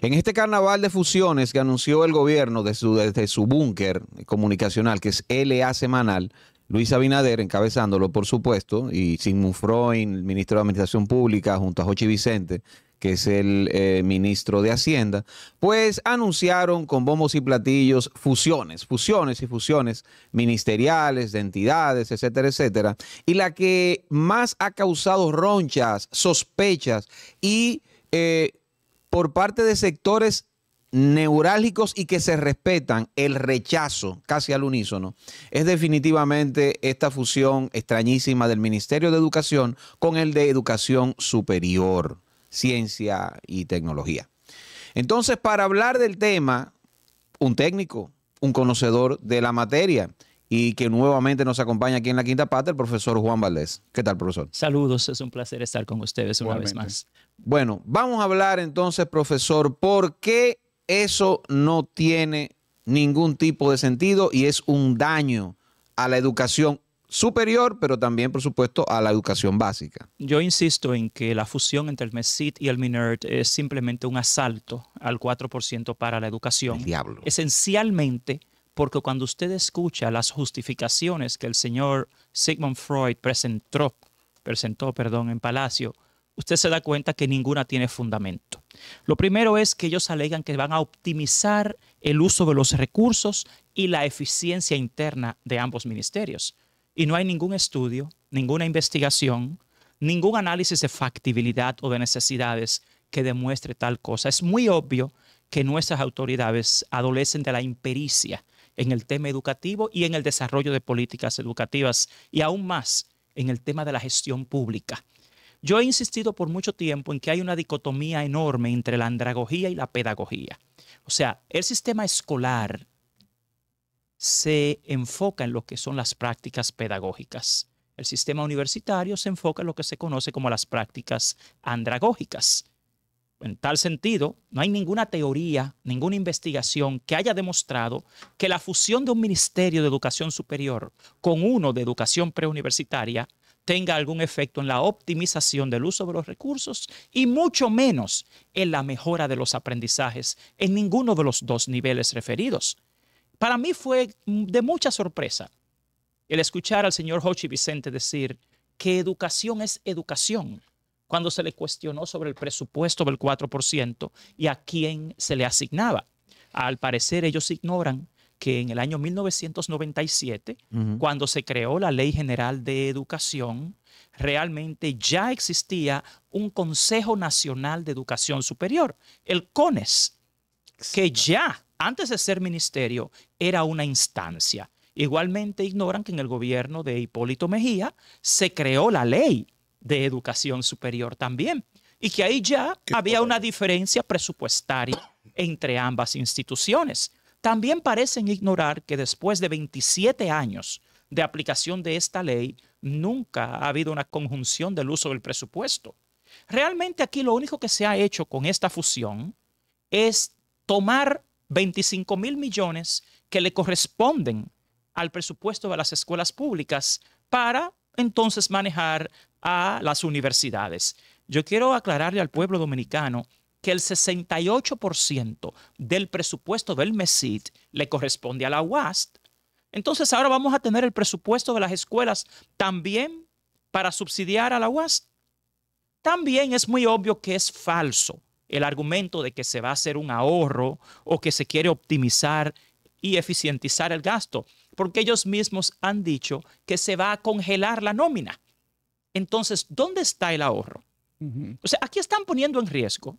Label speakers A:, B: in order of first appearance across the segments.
A: En este carnaval de fusiones que anunció el gobierno desde su, búnker comunicacional, que es LA Semanal, Luis Abinader encabezándolo, por supuesto, y Sigmund Freud, el ministro de Administración Pública, junto a Jochi Vicente, que es el eh, ministro de Hacienda, pues anunciaron con bombos y platillos fusiones, fusiones y fusiones ministeriales, de entidades, etcétera, etcétera. Y la que más ha causado ronchas, sospechas y eh, por parte de sectores neurálgicos y que se respetan el rechazo casi al unísono, es definitivamente esta fusión extrañísima del Ministerio de Educación con el de Educación Superior, Ciencia y Tecnología. Entonces, para hablar del tema, un técnico, un conocedor de la materia, y que nuevamente nos acompaña aquí en la Quinta Pata el profesor Juan Valdés. ¿Qué tal, profesor?
B: Saludos, es un placer estar con ustedes una vez más.
A: Bueno, vamos a hablar entonces, profesor, por qué eso no tiene ningún tipo de sentido y es un daño a la educación superior, pero también, por supuesto, a la educación básica.
B: Yo insisto en que la fusión entre el MESIT y el MINERD es simplemente un asalto al 4% para la educación. diablo. Esencialmente porque cuando usted escucha las justificaciones que el señor Sigmund Freud presentó, presentó perdón, en Palacio, usted se da cuenta que ninguna tiene fundamento. Lo primero es que ellos alegan que van a optimizar el uso de los recursos y la eficiencia interna de ambos ministerios. Y no hay ningún estudio, ninguna investigación, ningún análisis de factibilidad o de necesidades que demuestre tal cosa. Es muy obvio que nuestras autoridades adolecen de la impericia en el tema educativo y en el desarrollo de políticas educativas y aún más en el tema de la gestión pública. Yo he insistido por mucho tiempo en que hay una dicotomía enorme entre la andragogía y la pedagogía. O sea, el sistema escolar se enfoca en lo que son las prácticas pedagógicas. El sistema universitario se enfoca en lo que se conoce como las prácticas andragógicas. En tal sentido, no hay ninguna teoría, ninguna investigación que haya demostrado que la fusión de un ministerio de educación superior con uno de educación preuniversitaria tenga algún efecto en la optimización del uso de los recursos y mucho menos en la mejora de los aprendizajes en ninguno de los dos niveles referidos. Para mí fue de mucha sorpresa el escuchar al señor Hochi Vicente decir que educación es educación cuando se le cuestionó sobre el presupuesto del 4% y a quién se le asignaba. Al parecer ellos ignoran que en el año 1997, cuando se creó la Ley General de Educación, realmente ya existía un Consejo Nacional de Educación Superior, el CONES, que ya antes de ser ministerio era una instancia. Igualmente ignoran que en el gobierno de Hipólito Mejía se creó la ley de educación superior también. Y que ahí ya había una diferencia presupuestaria entre ambas instituciones. También parecen ignorar que después de 27 años de aplicación de esta ley, nunca ha habido una conjunción del uso del presupuesto. Realmente aquí lo único que se ha hecho con esta fusión es tomar 25 mil millones que le corresponden al presupuesto de las escuelas públicas para entonces manejar a las universidades. Yo quiero aclararle al pueblo dominicano que el 68% del presupuesto del MESID le corresponde a la UAST. Entonces ahora vamos a tener el presupuesto de las escuelas también para subsidiar a la UAST. También es muy obvio que es falso el argumento de que se va a hacer un ahorro o que se quiere optimizar y eficientizar el gasto, porque ellos mismos han dicho que se va a congelar la nómina. Entonces, ¿dónde está el ahorro? O sea, aquí están poniendo en riesgo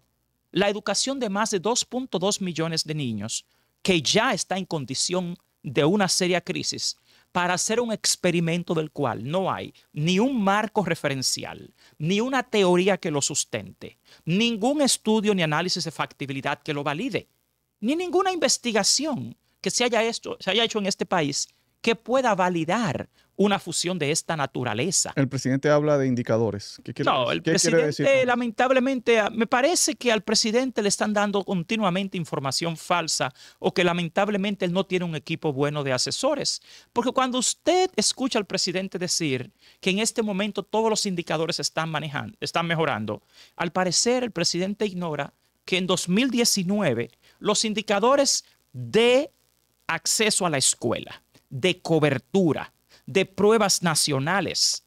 B: la educación de más de 2.2 millones de niños que ya está en condición de una seria crisis para hacer un experimento del cual no hay ni un marco referencial, ni una teoría que lo sustente, ningún estudio ni análisis de factibilidad que lo valide, ni ninguna investigación que se haya, se haya hecho en este país que pueda validar una fusión de esta naturaleza.
C: El presidente habla de indicadores. ¿Qué quiere, no, el presidente decir?
B: lamentablemente, ah, me parece que al presidente le están dando continuamente información falsa o que lamentablemente él no tiene un equipo bueno de asesores. Porque cuando usted escucha al presidente decir que en este momento todos los indicadores están manejando, están mejorando, al parecer el presidente ignora que en 2019 los indicadores de acceso a la escuela, de cobertura, de pruebas nacionales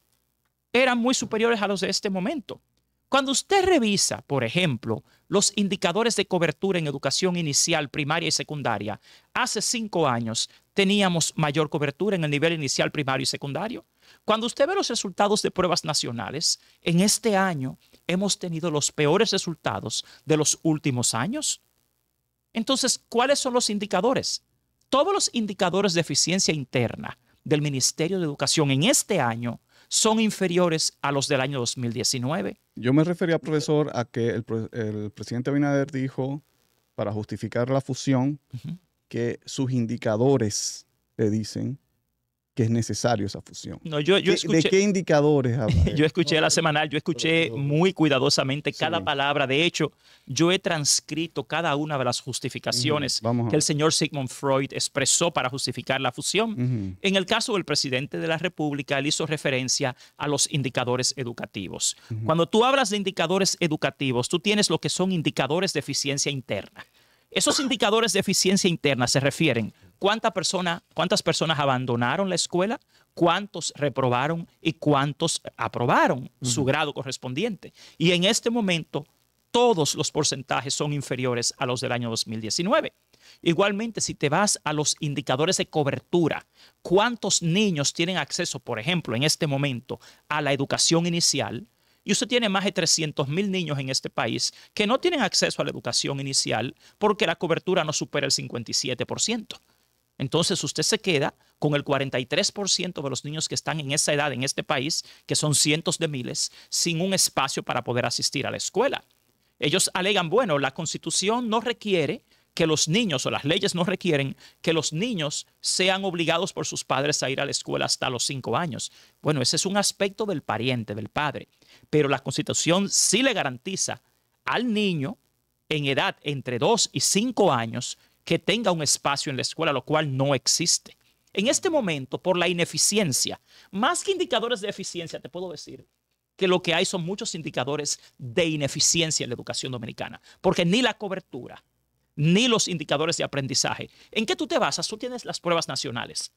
B: eran muy superiores a los de este momento. Cuando usted revisa, por ejemplo, los indicadores de cobertura en educación inicial, primaria y secundaria, hace cinco años teníamos mayor cobertura en el nivel inicial, primario y secundario. Cuando usted ve los resultados de pruebas nacionales, en este año hemos tenido los peores resultados de los últimos años. Entonces, ¿cuáles son los indicadores? Todos los indicadores de eficiencia interna del Ministerio de Educación en este año son inferiores a los del año 2019. Yo me refería, profesor,
C: a que el, presidente Abinader dijo, para justificar la fusión, que sus indicadores le dicen que es necesario esa fusión. No,
B: yo, ¿De, qué
C: indicadores habla?
B: Yo escuché la semanal, yo escuché muy cuidadosamente cada palabra. De hecho, yo he transcrito cada una de las justificaciones que el señor Sigmund Freud expresó para justificar la fusión. En el caso del presidente de la República, él hizo referencia a los indicadores educativos. Cuando tú hablas de indicadores educativos, tú tienes lo que son indicadores de eficiencia interna. Esos indicadores de eficiencia interna se refieren ¿Cuántas personas, ¿Cuántas personas abandonaron la escuela? ¿Cuántos reprobaron y cuántos aprobaron su grado correspondiente? Y en este momento, todos los porcentajes son inferiores a los del año 2019. Igualmente, si te vas a los indicadores de cobertura, ¿cuántos niños tienen acceso, por ejemplo, en este momento a la educación inicial? Y usted tiene más de 300 mil niños en este país que no tienen acceso a la educación inicial porque la cobertura no supera el 57%. Entonces usted se queda con el 43% de los niños que están en esa edad en este país, que son cientos de miles, sin un espacio para poder asistir a la escuela. Ellos alegan, bueno, la constitución no requiere que los niños o las leyes no requieren que los niños sean obligados por sus padres a ir a la escuela hasta los cinco años. Bueno, ese es un aspecto del pariente, del padre, pero la constitución sí le garantiza al niño en edad entre dos y cinco años que tenga un espacio en la escuela, lo cual no existe. En este momento, por la ineficiencia, más que indicadores de eficiencia, te puedo decir que lo que hay son muchos indicadores de ineficiencia en la educación dominicana, porque ni la cobertura, ni los indicadores de aprendizaje. ¿En qué tú te basas? Tú tienes las pruebas nacionales.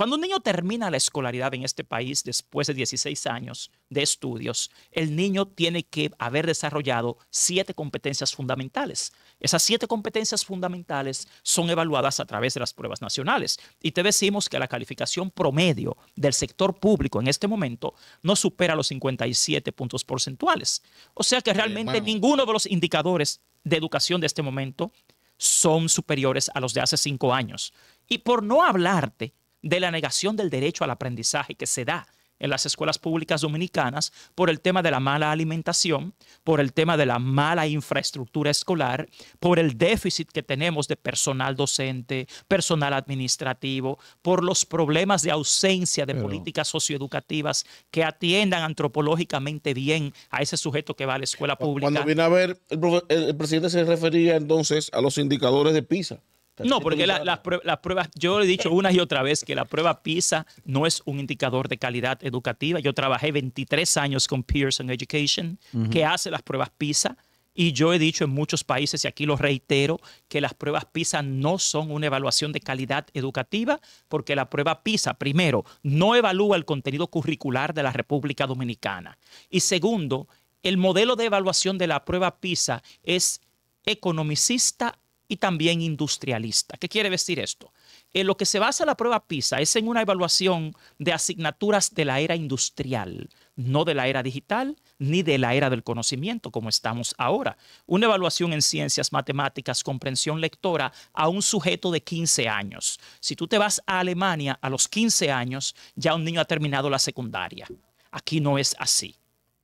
B: Cuando un niño termina la escolaridad en este país después de 16 años de estudios, el niño tiene que haber desarrollado siete competencias fundamentales. Esas siete competencias fundamentales son evaluadas a través de las pruebas nacionales. Y te decimos que la calificación promedio del sector público en este momento no supera los 57 puntos porcentuales. O sea que realmente ninguno de los indicadores de educación de este momento son superiores a los de hace cinco años. Y por no hablarte de la negación del derecho al aprendizaje que se da en las escuelas públicas dominicanas por el tema de la mala alimentación, por el tema de la mala infraestructura escolar, por el déficit que tenemos de personal docente, personal administrativo, por los problemas de ausencia de políticas socioeducativas que atiendan antropológicamente bien a ese sujeto que va a la escuela pública. Cuando viene
C: a ver, el presidente se refería entonces a los indicadores de PISA.
B: No, porque las pruebas, yo he dicho una y otra vez que la prueba PISA no es un indicador de calidad educativa. Yo trabajé 23 años con Pearson Education, que hace las pruebas PISA. Y yo he dicho en muchos países, y aquí lo reitero, que las pruebas PISA no son una evaluación de calidad educativa, porque la prueba PISA, primero, no evalúa el contenido curricular de la República Dominicana. Y segundo, el modelo de evaluación de la prueba PISA es economicista y también industrialista. ¿Qué quiere decir esto? En eh, lo que se basa la prueba PISA es en una evaluación de asignaturas de la era industrial, no de la era digital ni de la era del conocimiento como estamos ahora. Una evaluación en ciencias, matemáticas, comprensión lectora a un sujeto de 15 años. Si tú te vas a Alemania a los 15 años, ya un niño ha terminado la secundaria. Aquí no es así.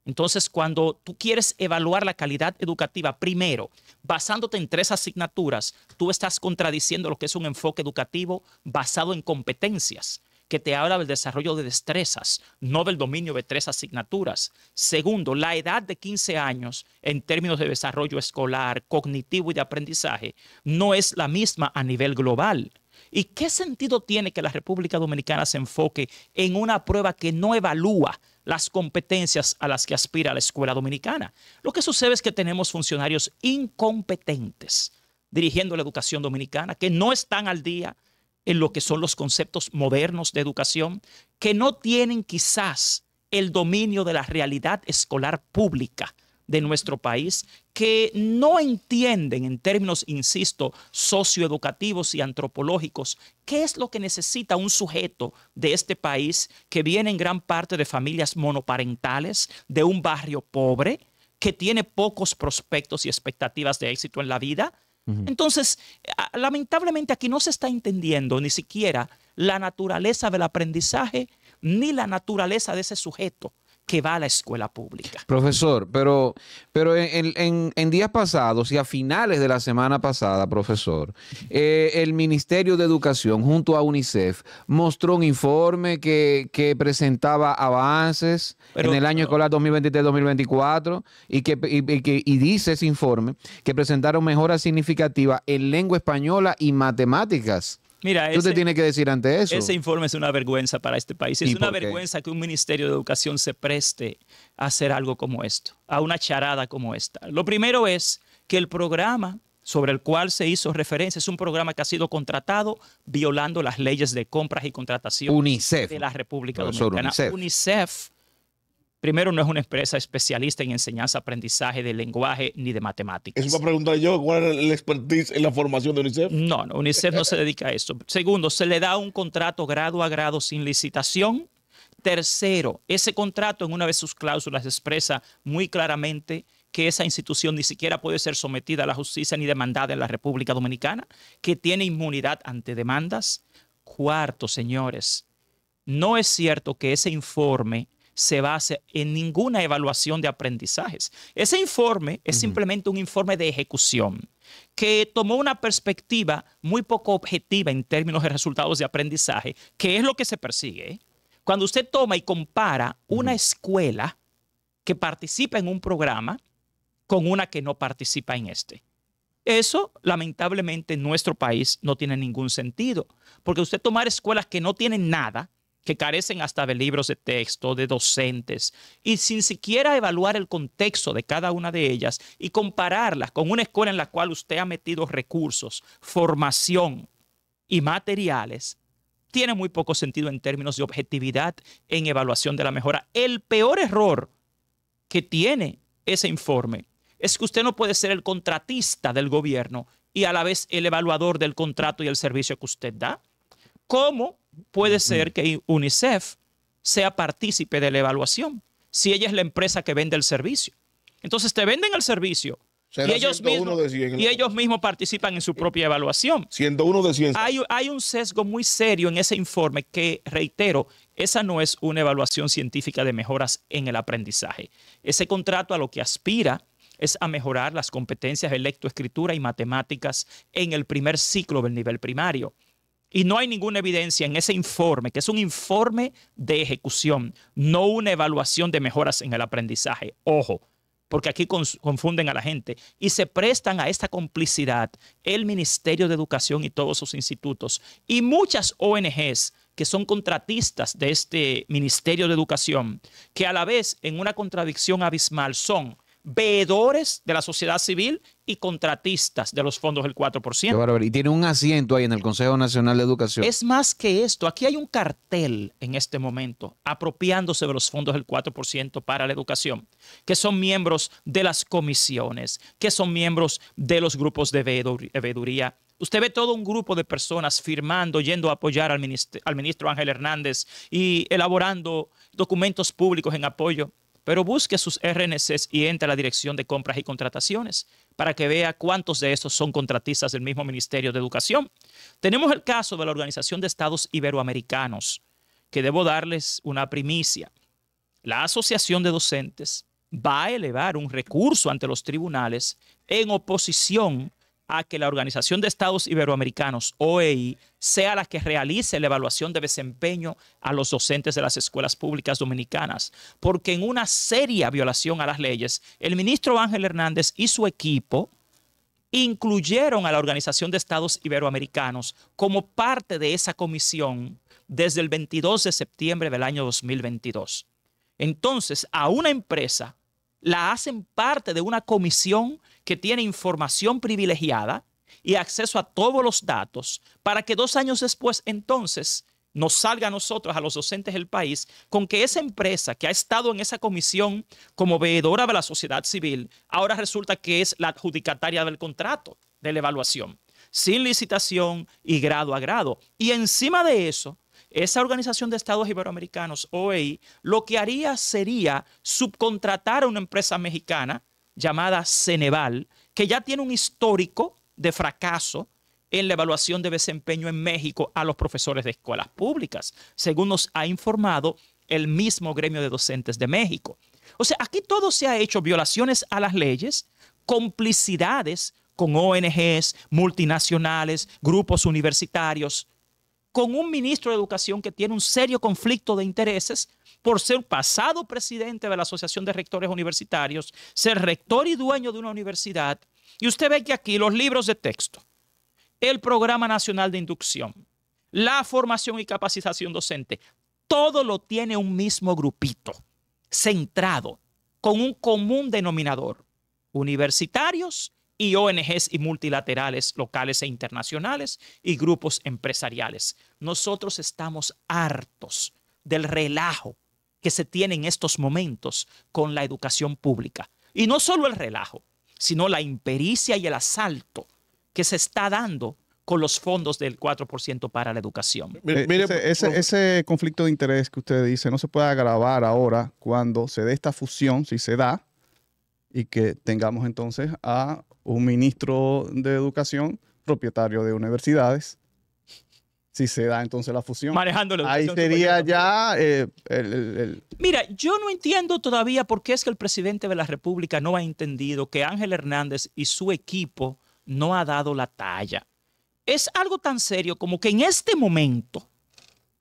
B: Entonces, cuando tú quieres evaluar la calidad educativa, primero, basándote en tres asignaturas, tú estás contradiciendo lo que es un enfoque educativo basado en competencias que te habla del desarrollo de destrezas, no del dominio de tres asignaturas. Segundo, la edad de 15 años en términos de desarrollo escolar, cognitivo y de aprendizaje no es la misma a nivel global. ¿Y qué sentido tiene que la República Dominicana se enfoque en una prueba que no evalúa las competencias a las que aspira la escuela dominicana. Lo que sucede es que tenemos funcionarios incompetentes dirigiendo la educación dominicana, que no están al día en lo que son los conceptos modernos de educación, que no tienen quizás el dominio de la realidad escolar pública de nuestro país que no entienden en términos, insisto, socioeducativos y antropológicos, qué es lo que necesita un sujeto de este país que viene en gran parte de familias monoparentales, de un barrio pobre, que tiene pocos prospectos y expectativas de éxito en la vida. Entonces, lamentablemente aquí no se está entendiendo ni siquiera la naturaleza del aprendizaje ni la naturaleza de ese sujeto que va a la escuela pública.
A: Profesor, pero, pero en, días pasados y a finales de la semana pasada, profesor, eh, el Ministerio de Educación junto a UNICEF mostró un informe que, presentaba avances en el año escolar 2023-2024 y que, y dice ese informe que presentaron mejoras significativas en lengua española y matemáticas. Mira, ¿Tú ese, te que decir ante eso? Ese
B: informe es una vergüenza para este país. Es una vergüenza que un Ministerio de Educación se preste a hacer algo como esto, a una charada como esta. Lo primero es que el programa sobre el cual se hizo referencia es un programa que ha sido contratado violando las leyes de compras y contratación de la República Dominicana. UNICEF Primero, no es una empresa especialista en enseñanza, aprendizaje de lenguaje ni de matemáticas. Eso va a preguntar yo, ¿cuál es el expertise en la formación de UNICEF? No, no UNICEF no se dedica a eso. Segundo, se le da un contrato grado a grado sin licitación. Tercero, ese contrato en una de sus cláusulas expresa muy claramente que esa institución ni siquiera puede ser sometida a la justicia ni demandada en la República Dominicana, que tiene inmunidad ante demandas. Cuarto, señores, no es cierto que ese informe se base en ninguna evaluación de aprendizajes. Ese informe es simplemente un informe de ejecución que tomó una perspectiva muy poco objetiva en términos de resultados de aprendizaje, que es lo que se persigue. ¿eh? Cuando usted toma y compara una escuela que participa en un programa con una que no participa en este. Eso, lamentablemente, en nuestro país no tiene ningún sentido, porque usted tomar escuelas que no tienen nada que carecen hasta de libros de texto, de docentes, y sin siquiera evaluar el contexto de cada una de ellas y compararlas con una escuela en la cual usted ha metido recursos, formación y materiales, tiene muy poco sentido en términos de objetividad en evaluación de la mejora. El peor error que tiene ese informe es que usted no puede ser el contratista del gobierno y a la vez el evaluador del contrato y el servicio que usted da. ¿Cómo puede ser que UNICEF sea partícipe de la evaluación, si ella es la empresa que vende el servicio. Entonces te venden el servicio, y ellos, mismos, participan en su propia evaluación. de Hay, un sesgo muy serio en ese informe que, reitero, esa no es una evaluación científica de mejoras en el aprendizaje. Ese contrato a lo que aspira es a mejorar las competencias de lectoescritura y matemáticas en el primer ciclo del nivel primario. Y no hay ninguna evidencia en ese informe, que es un informe de ejecución, no una evaluación de mejoras en el aprendizaje. Ojo, porque aquí confunden a la gente y se prestan a esta complicidad el Ministerio de Educación y todos sus institutos y muchas ONGs que son contratistas de este Ministerio de Educación, que a la vez en una contradicción abismal son veedores de la sociedad civil y contratistas de los fondos del 4%.
A: Y tiene un asiento ahí en el Consejo Nacional de Educación.
B: Es más que esto. Aquí hay un cartel en este momento apropiándose de los fondos del 4% para la educación, que son miembros de las comisiones, que son miembros de los grupos de veeduría. Usted ve todo un grupo de personas firmando, yendo a apoyar al, ministro, al ministro Ángel Hernández y elaborando documentos públicos en apoyo pero busque sus RNCs y entre a la dirección de compras y contrataciones para que vea cuántos de estos son contratistas del mismo Ministerio de Educación. Tenemos el caso de la Organización de Estados Iberoamericanos, que debo darles una primicia. La Asociación de Docentes va a elevar un recurso ante los tribunales en oposición a que la Organización de Estados Iberoamericanos, OEI, sea la que realice la evaluación de desempeño a los docentes de las escuelas públicas dominicanas, porque en una seria violación a las leyes, el ministro Ángel Hernández y su equipo incluyeron a la Organización de Estados Iberoamericanos como parte de esa comisión desde el 22 de septiembre del año 2022. Entonces, a una empresa la hacen parte de una comisión que tiene información privilegiada y acceso a todos los datos para que dos años después entonces nos salga a nosotros, a los docentes del país, con que esa empresa que ha estado en esa comisión como veedora de la sociedad civil, ahora resulta que es la adjudicataria del contrato de la evaluación, sin licitación y grado a grado. Y encima de eso, esa Organización de Estados Iberoamericanos, OEI, lo que haría sería subcontratar a una empresa mexicana llamada Ceneval, que ya tiene un histórico de fracaso en la evaluación de desempeño en México a los profesores de escuelas públicas, según nos ha informado el mismo gremio de docentes de México. O sea, aquí todo se ha hecho violaciones a las leyes, complicidades con ONGs, multinacionales, grupos universitarios, con un ministro de Educación que tiene un serio conflicto de intereses por ser pasado presidente de la Asociación de Rectores Universitarios, ser rector y dueño de una universidad. Y usted ve que aquí los libros de texto, el Programa Nacional de Inducción, la formación y capacitación docente, todo lo tiene un mismo grupito, centrado, con un común denominador, universitarios y ONGs y multilaterales locales e internacionales y grupos empresariales. Nosotros estamos hartos del relajo que se tiene en estos momentos con la educación pública. Y no solo el relajo, sino la impericia y el asalto que se está dando con los fondos del 4% para la educación. Eh, mire, ese,
C: ese, conflicto de interés que usted dice no se puede agravar ahora cuando se dé esta fusión, si se da, y que tengamos entonces a un ministro de educación propietario de universidades. Si se da entonces la fusión. Manejando Ahí sería ya eh,
B: Mira, yo no entiendo todavía por qué es que el presidente de la República no ha entendido que Ángel Hernández y su equipo no ha dado la talla. Es algo tan serio como que en este momento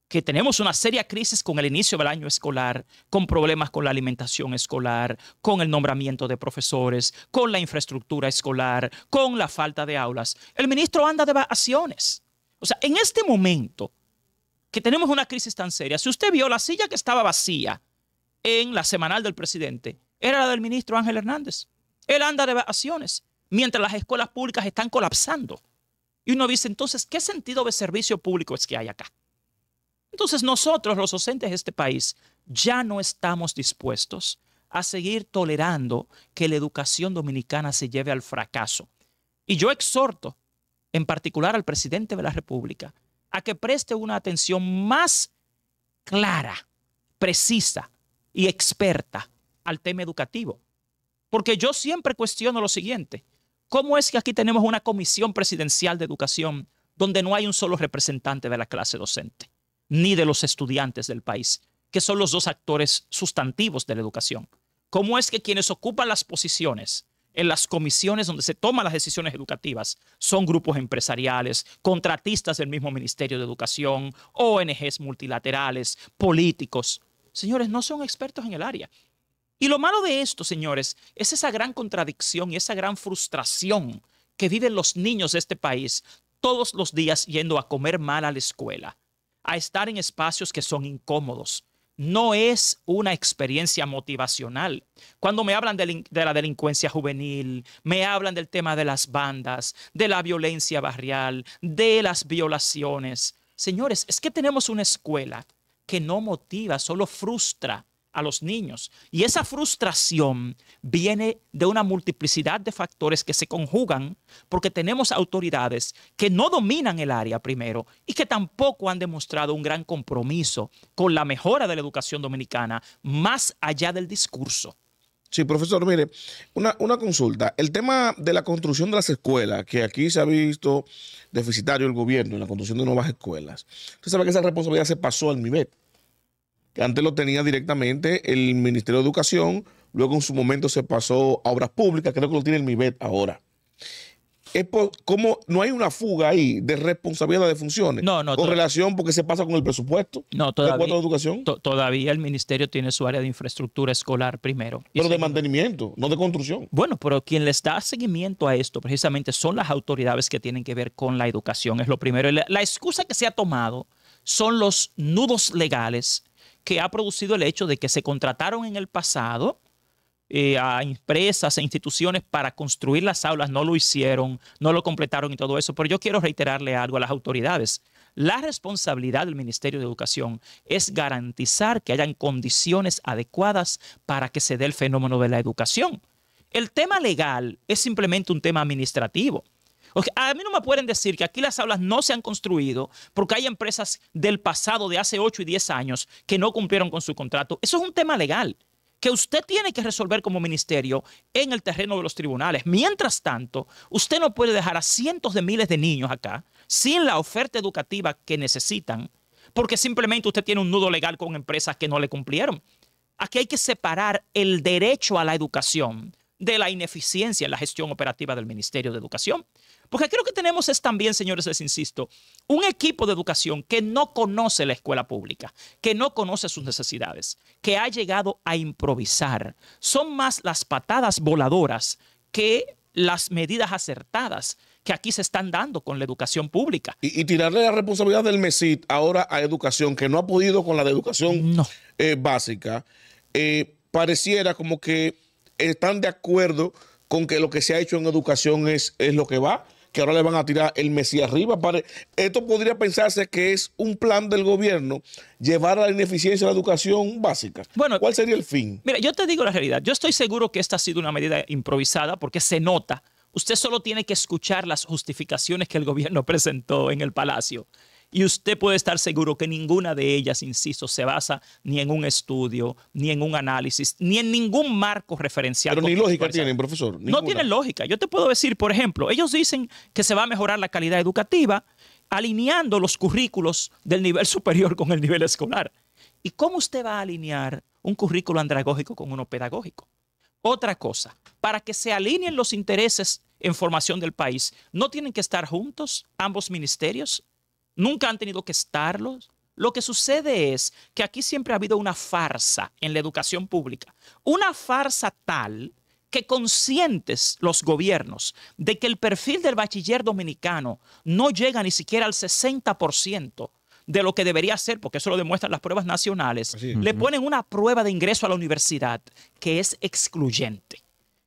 B: que tenemos una seria crisis con el inicio del año escolar, con problemas con la alimentación escolar, con el nombramiento de profesores, con la infraestructura escolar, con la falta de aulas. El ministro anda de vacaciones. O sea, en este momento que tenemos una crisis tan seria, si usted vio la silla que estaba vacía en la semanal del presidente, era la del ministro Ángel Hernández. Él anda de vacaciones mientras las escuelas públicas están colapsando. Y uno dice entonces, ¿qué sentido de servicio público es que hay acá? Entonces nosotros, los docentes de este país, ya no estamos dispuestos a seguir tolerando que la educación dominicana se lleve al fracaso. Y yo exhorto, en particular al presidente de la República, a que preste una atención más clara, precisa y experta al tema educativo. Porque yo siempre cuestiono lo siguiente, ¿cómo es que aquí tenemos una comisión presidencial de educación donde no hay un solo representante de la clase docente? ni de los estudiantes del país, que son los dos actores sustantivos de la educación. ¿Cómo es que quienes ocupan las posiciones en las comisiones donde se toman las decisiones educativas son grupos empresariales, contratistas del mismo Ministerio de Educación, ONGs multilaterales, políticos? Señores, no son expertos en el área. Y lo malo de esto, señores, es esa gran contradicción y esa gran frustración que viven los niños de este país todos los días yendo a comer mal a la escuela a estar en espacios que son incómodos. No es una experiencia motivacional. Cuando me hablan de, la delincuencia juvenil, me hablan del tema de las bandas, de la violencia barrial, de las violaciones. Señores, es que tenemos una escuela que no motiva, solo frustra a los niños. Y esa frustración viene de una multiplicidad de factores que se conjugan porque tenemos autoridades que no dominan el área primero y que tampoco han demostrado un gran compromiso con la mejora de la educación dominicana más allá del discurso.
C: Sí, profesor, mire, una, consulta. El tema de la construcción de las escuelas, que aquí se ha visto deficitario el gobierno en la construcción de nuevas escuelas. Usted sabe que esa responsabilidad se pasó al nivel que antes lo tenía directamente el Ministerio de Educación, luego en su momento se pasó a Obras Públicas, creo que lo tiene el MIBET ahora. no hay una fuga ahí de responsabilidad de funciones? No, no. ¿Con relación porque se pasa con el presupuesto? No,
B: todavía. De educación? todavía el ministerio tiene su área de infraestructura escolar primero. pero de mantenimiento, no de construcción. Bueno, pero quien les da seguimiento a esto precisamente son las autoridades que tienen que ver con la educación. Es lo primero. la excusa que se ha tomado son los nudos legales que ha producido el hecho de que se contrataron en el pasado eh, a empresas e instituciones para construir las aulas, no lo hicieron, no lo completaron y todo eso. Pero yo quiero reiterarle algo a las autoridades. La responsabilidad del Ministerio de Educación es garantizar que hayan condiciones adecuadas para que se dé el fenómeno de la educación. El tema legal es simplemente un tema administrativo. A mí no me pueden decir que aquí las aulas no se han construido porque hay empresas del pasado de hace 8 y 10 años que no cumplieron con su contrato. Eso es un tema legal que usted tiene que resolver como ministerio en el terreno de los tribunales. Mientras tanto, usted no puede dejar a cientos de miles de niños acá sin la oferta educativa que necesitan porque simplemente usted tiene un nudo legal con empresas que no le cumplieron. Aquí hay que separar el derecho a la educación de la ineficiencia en la gestión operativa del Ministerio de Educación. Porque creo que tenemos es también, señores, les insisto, un equipo de educación que no conoce la escuela pública, que no conoce sus necesidades, que ha llegado a improvisar. Son más las patadas voladoras que las medidas acertadas que aquí se están dando con la educación pública. Y, tirarle la
C: responsabilidad del MESIT ahora a educación, que no ha podido con la de educación eh, básica, eh, pareciera como que están de acuerdo con que lo que se ha hecho en educación es, es lo que va que ahora le van a tirar el Mesías arriba. Esto podría pensarse que es un plan del gobierno llevar a la ineficiencia de la educación básica. Bueno, ¿cuál sería el fin?
B: Mira, yo te digo la realidad. Yo estoy seguro que esta ha sido una medida improvisada porque se nota. Usted solo tiene que escuchar las justificaciones que el gobierno presentó en el Palacio. Y usted puede estar seguro que ninguna de ellas, insisto, se basa ni en un estudio, ni en un análisis, ni en ningún marco referencial. Pero ni lógica tienen, profesor. No tienen lógica. Yo te puedo decir, por ejemplo, ellos dicen que se va a mejorar la calidad educativa alineando los currículos del nivel superior con el nivel escolar. ¿Y cómo usted va a alinear un currículo andragógico con uno pedagógico? Otra cosa, para que se alineen los intereses en formación del país, ¿no tienen que estar juntos ambos ministerios? nunca han tenido que estarlos. Lo que sucede es que aquí siempre ha habido una farsa en la educación pública, una farsa tal que conscientes los gobiernos de que el perfil del bachiller dominicano no llega ni siquiera al 60% de lo que debería ser, porque eso lo demuestran las pruebas nacionales, le ponen una prueba de ingreso a la universidad que es excluyente.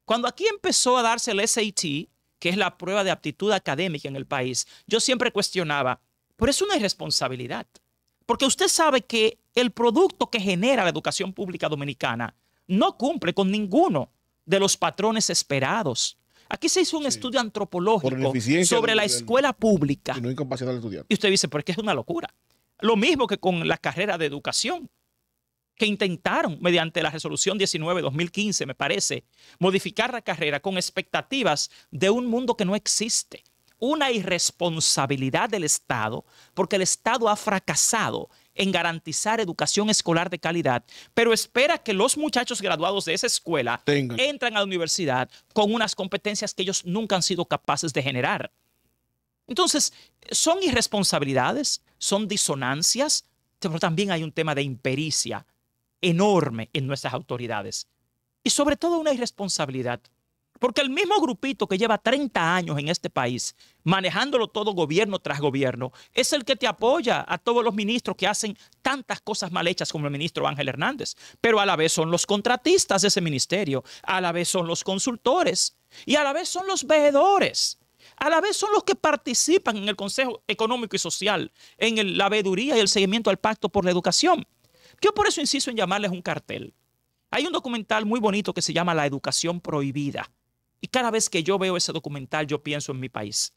B: Cuando aquí empezó a darse el SAT, que es la prueba de aptitud académica en el país, yo siempre cuestionaba, pero es una irresponsabilidad, porque usted sabe que el producto que genera la educación pública dominicana no cumple con ninguno de los patrones esperados. Aquí se hizo un estudio antropológico sobre la escuela pública. Y no estudiar. Y usted dice, pero es que es una locura. Lo mismo que con la carrera de educación, que intentaron, mediante la resolución 19-2015, me parece, modificar la carrera con expectativas de un mundo que no existe una irresponsabilidad del Estado, porque el Estado ha fracasado en garantizar educación escolar de calidad, pero espera que los muchachos graduados de esa escuela entren a la universidad con unas competencias que ellos nunca han sido capaces de generar. Entonces, son irresponsabilidades, son disonancias, pero también hay un tema de impericia enorme en nuestras autoridades y sobre todo una irresponsabilidad porque el mismo grupito que lleva 30 años en este país, manejándolo todo gobierno tras gobierno, es el que te apoya a todos los ministros que hacen tantas cosas mal hechas como el ministro Ángel Hernández. Pero a la vez son los contratistas de ese ministerio, a la vez son los consultores y a la vez son los veedores. A la vez son los que participan en el Consejo Económico y Social, en la veeduría y el seguimiento al Pacto por la Educación. Yo por eso insisto en llamarles un cartel. Hay un documental muy bonito que se llama La Educación Prohibida y cada vez que yo veo ese documental, yo pienso en mi país.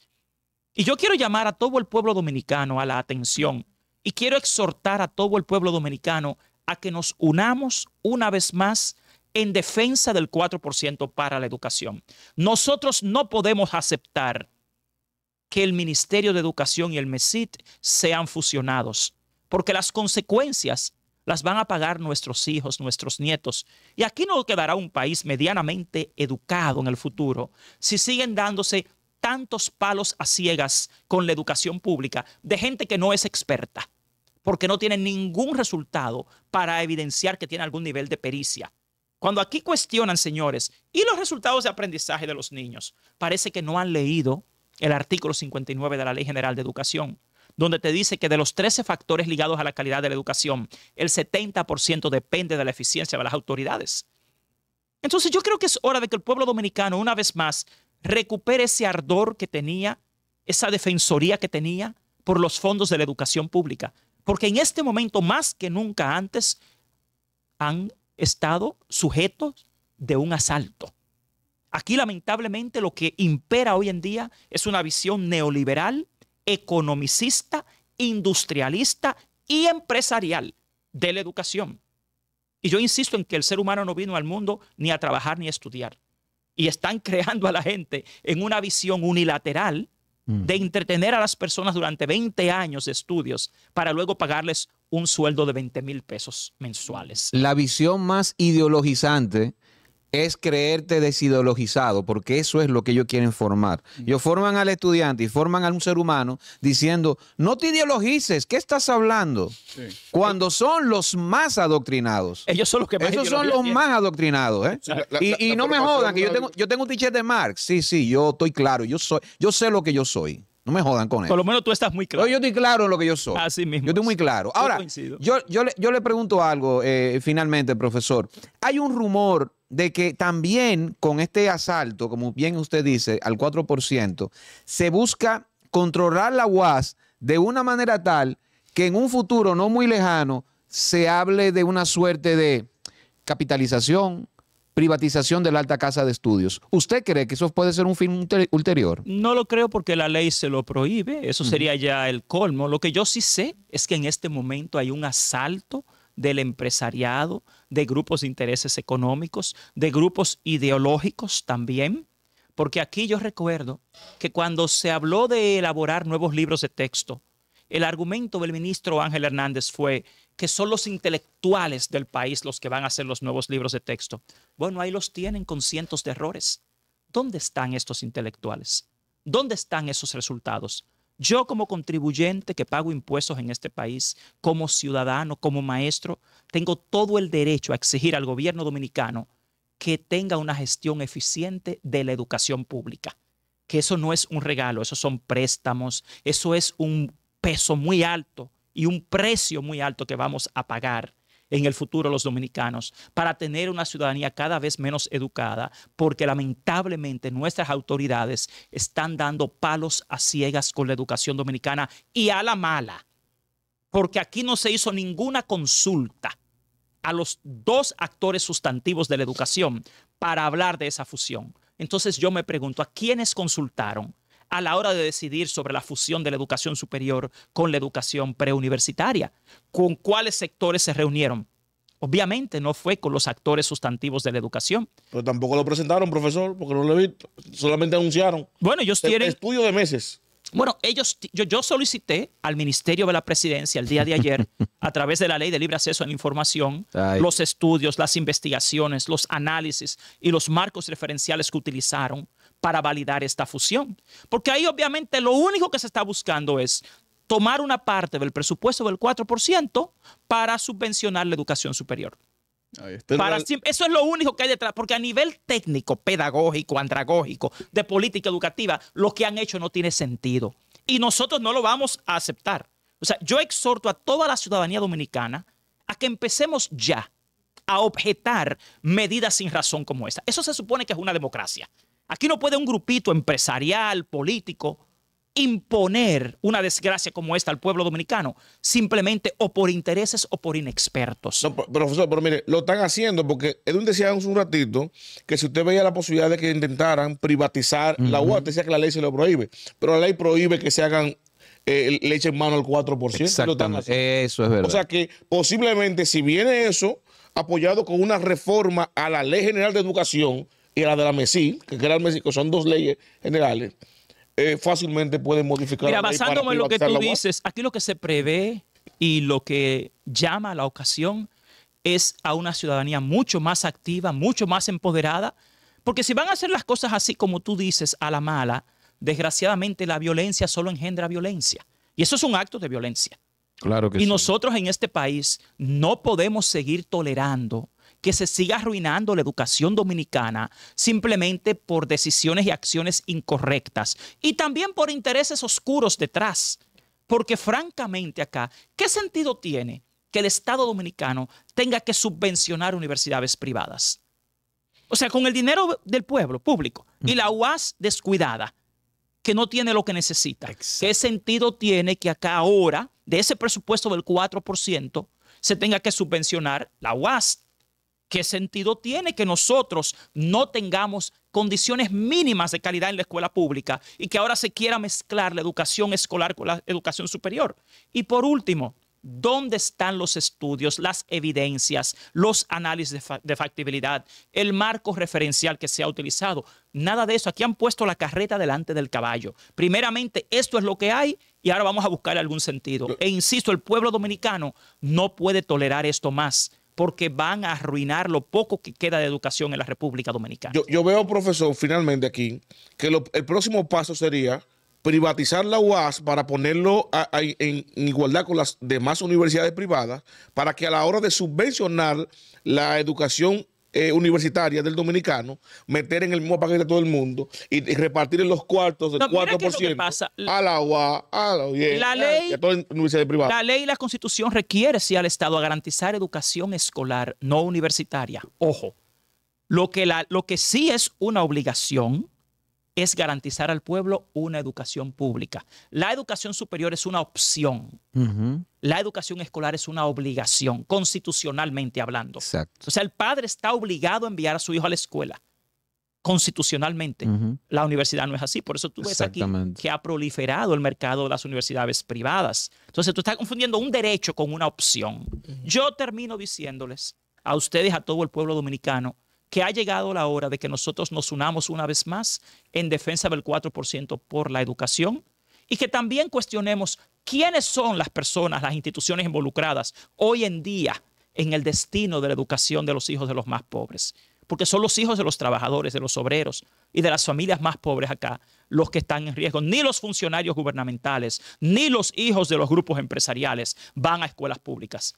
B: Y yo quiero llamar a todo el pueblo dominicano a la atención y quiero exhortar a todo el pueblo dominicano a que nos unamos una vez más en defensa del 4% para la educación. Nosotros no podemos aceptar que el Ministerio de Educación y el MESIT sean fusionados, porque las consecuencias las van a pagar nuestros hijos, nuestros nietos. Y aquí no quedará un país medianamente educado en el futuro si siguen dándose tantos palos a ciegas con la educación pública de gente que no es experta, porque no tiene ningún resultado para evidenciar que tiene algún nivel de pericia. Cuando aquí cuestionan, señores, y los resultados de aprendizaje de los niños, parece que no han leído el artículo 59 de la Ley General de Educación donde te dice que de los 13 factores ligados a la calidad de la educación, el 70% depende de la eficiencia de las autoridades. Entonces yo creo que es hora de que el pueblo dominicano, una vez más, recupere ese ardor que tenía, esa defensoría que tenía por los fondos de la educación pública. Porque en este momento, más que nunca antes, han estado sujetos de un asalto. Aquí lamentablemente lo que impera hoy en día es una visión neoliberal economicista, industrialista y empresarial de la educación. Y yo insisto en que el ser humano no vino al mundo ni a trabajar ni a estudiar. Y están creando a la gente en una visión unilateral mm. de entretener a las personas durante 20 años de estudios para luego pagarles un sueldo de 20 mil pesos mensuales.
A: La visión más ideologizante es creerte desideologizado, porque eso es lo que ellos quieren formar. Yo mm. forman al estudiante y forman a un ser humano diciendo, no te ideologices, ¿qué estás hablando? Cuando son los más adoctrinados. Ellos son los que más Ellos son los más adoctrinados. ¿eh? y, no me jodan, que yo tengo, yo tengo un de Marx. Sí, sí, yo estoy claro, yo, soy, yo sé lo que yo soy. No me jodan con eso. Por
B: lo menos tú estás muy claro. Yo, estoy claro en lo que yo soy. Así mismo. Yo estoy muy claro. Ahora,
A: yo, le, pregunto algo, eh, finalmente, profesor. Hay un rumor de que también con este asalto, como bien usted dice, al 4%, se busca controlar la UAS de una manera tal que en un futuro no muy lejano se hable de una suerte de capitalización, privatización de la alta casa de estudios. ¿Usted cree que eso puede ser un fin ulterior?
B: No lo creo porque la ley se lo prohíbe, eso sería ya el colmo. Lo que yo sí sé es que en este momento hay un asalto del empresariado, de grupos de intereses económicos, de grupos ideológicos también, porque aquí yo recuerdo que cuando se habló de elaborar nuevos libros de texto, el argumento del ministro Ángel Hernández fue que son los intelectuales del país los que van a hacer los nuevos libros de texto. Bueno, ahí los tienen con cientos de errores. ¿Dónde están estos intelectuales? ¿Dónde están esos resultados? Yo como contribuyente que pago impuestos en este país, como ciudadano, como maestro, tengo todo el derecho a exigir al gobierno dominicano que tenga una gestión eficiente de la educación pública. Que eso no es un regalo, eso son préstamos, eso es un peso muy alto y un precio muy alto que vamos a pagar en el futuro los dominicanos para tener una ciudadanía cada vez menos educada, porque lamentablemente nuestras autoridades están dando palos a ciegas con la educación dominicana y a la mala, porque aquí no se hizo ninguna consulta a los dos actores sustantivos de la educación para hablar de esa fusión. Entonces yo me pregunto, ¿a quiénes consultaron? a la hora de decidir sobre la fusión de la educación superior con la educación preuniversitaria, con cuáles sectores se reunieron. Obviamente no fue con los actores sustantivos de la educación. Pero tampoco lo presentaron, profesor, porque no lo he visto. Solamente anunciaron. Bueno, ellos e- tienen... Estudio de meses. Bueno, ellos, yo, solicité al Ministerio de la Presidencia el día de ayer, a través de la Ley de Libre Acceso a la Información, los estudios, las investigaciones, los análisis y los marcos referenciales que utilizaron para validar esta fusión. Porque ahí obviamente lo único que se está buscando es tomar una parte del presupuesto del 4% para subvencionar la educación superior. eso es lo único que hay detrás, porque a nivel técnico, pedagógico, andragógico, de política educativa, lo que han hecho no tiene sentido. Y nosotros no lo vamos a aceptar. O sea, yo exhorto a toda la ciudadanía dominicana a que empecemos ya a objetar medidas sin razón como esta. Eso se supone que es una democracia. Aquí no puede un grupito empresarial, político, imponer una desgracia como esta al pueblo dominicano, simplemente o por intereses o por inexpertos. profesor, pero mire, lo están
C: haciendo porque Edwin decía hace un ratito que si usted veía la posibilidad de que intentaran privatizar la UAT, decía que la ley se lo prohíbe, pero la ley prohíbe que se hagan eh, leche en mano al 4%. Exactamente. Eso es verdad. O sea que posiblemente si viene eso, apoyado con una reforma a la Ley General de Educación, y la de la MESI, que crea el son dos leyes generales, eh, fácilmente pueden modificar Mira, basándome en lo que tú dices,
B: aquí lo que se prevé y lo que llama a la ocasión es a una ciudadanía mucho más activa, mucho más empoderada, porque si van a hacer las cosas así como tú dices, a la mala, desgraciadamente la violencia solo engendra violencia. Y eso es un acto de violencia. Claro que y nosotros en este país no podemos seguir tolerando que se siga arruinando la educación dominicana simplemente por decisiones y acciones incorrectas y también por intereses oscuros detrás. Porque francamente acá, ¿qué sentido tiene que el Estado dominicano tenga que subvencionar universidades privadas? O sea, con el dinero del pueblo público y la UAS descuidada, que no tiene lo que necesita. ¿Qué sentido tiene que acá ahora, de ese presupuesto del 4%, se tenga que subvencionar la UAS ¿Qué sentido tiene que nosotros no tengamos condiciones mínimas de calidad en la escuela pública y que ahora se quiera mezclar la educación escolar con la educación superior? Y por último, ¿dónde están los estudios, las evidencias, los análisis de, factibilidad, el marco referencial que se ha utilizado? Nada de eso. Aquí han puesto la carreta delante del caballo. Primeramente, esto es lo que hay y ahora vamos a buscar algún sentido. E insisto, el pueblo dominicano no puede tolerar esto más porque van a arruinar lo poco que queda de educación en la República Dominicana.
C: Yo, veo, profesor, finalmente aquí, que el próximo paso sería privatizar la UAS para ponerlo en, igualdad con las demás universidades privadas, para que a la hora de subvencionar la educación eh, universitaria del dominicano, meter en el mismo paquete a todo el mundo y, repartir en los cuartos el 4% al agua la a la ley, la La
B: ley y la constitución requiere si al Estado a garantizar educación escolar, no universitaria. Ojo, lo que, la, lo que sí es una obligación es garantizar al pueblo una educación pública. La educación superior es una opción. La educación escolar es una obligación, constitucionalmente hablando. O sea, el padre está obligado a enviar a su hijo a la escuela, constitucionalmente. La universidad no es así. Por eso tú ves aquí que ha proliferado el mercado de las universidades privadas. Entonces tú estás confundiendo un derecho con una opción. Yo termino diciéndoles a ustedes, a todo el pueblo dominicano, que ha llegado la hora de que nosotros nos unamos una vez más en defensa del 4% por la educación y que también cuestionemos quiénes son las personas, las instituciones involucradas hoy en día en el destino de la educación de los hijos de los más pobres. Porque son los hijos de los trabajadores, de los obreros y de las familias más pobres acá los que están en riesgo. Ni los funcionarios gubernamentales, ni los hijos de los grupos empresariales van a escuelas públicas.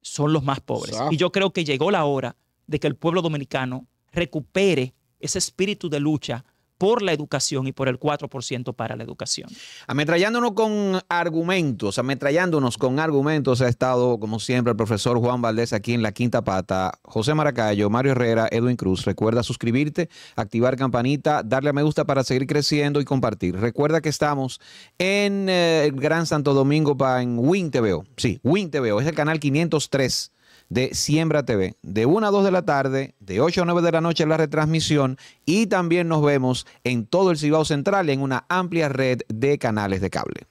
B: Son los más pobres. Y yo creo que llegó la hora de que el pueblo dominicano recupere ese espíritu de lucha por la educación y por el 4% para la educación. Ametrallándonos con argumentos,
A: ametrallándonos con argumentos ha estado, como siempre, el profesor Juan Valdés aquí en La Quinta Pata, José Maracayo, Mario Herrera, Edwin Cruz. Recuerda suscribirte, activar campanita, darle a me gusta para seguir creciendo y compartir. Recuerda que estamos en eh, el Gran Santo Domingo en Win Sí, Win es el canal 503 de Siembra TV, de 1 a 2 de la tarde, de 8 a 9 de la noche la retransmisión y también nos vemos en todo el Cibao Central en una amplia red de canales de cable.